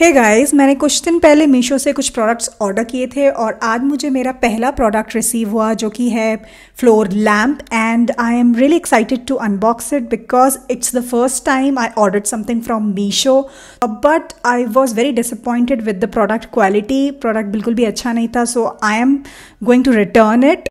हे hey guys मैंने कुछ दिन पहले मीशो से कुछ प्रोडक्ट्स ऑर्डर किए थे और आज मुझे मेरा पहला प्रोडक्ट रिसीव हुआ जो कि है floor lamp and I am really excited to unbox it because it's the first time I order something from Meesho but I was very disappointed with the product quality product बिल्कुल भी अच्छा नहीं था so I am going to return it